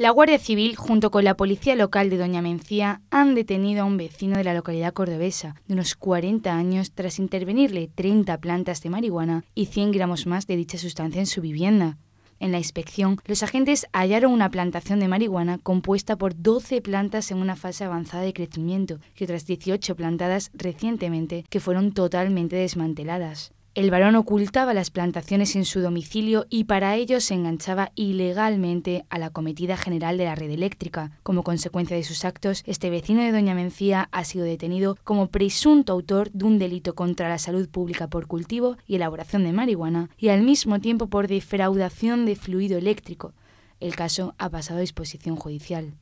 La Guardia Civil, junto con la policía local de Doña Mencía, han detenido a un vecino de la localidad cordobesa, de unos 40 años, tras intervenirle 30 plantas de marihuana y 100 gramos más de dicha sustancia en su vivienda. En la inspección, los agentes hallaron una plantación de marihuana compuesta por 12 plantas en una fase avanzada de crecimiento y otras 18 plantadas recientemente que fueron totalmente desmanteladas. El varón ocultaba las plantaciones en su domicilio y para ello se enganchaba ilegalmente a la cometida general de la red eléctrica. Como consecuencia de sus actos, este vecino de Doña Mencía ha sido detenido como presunto autor de un delito contra la salud pública por cultivo y elaboración de marihuana y al mismo tiempo por defraudación de fluido eléctrico. El caso ha pasado a disposición judicial.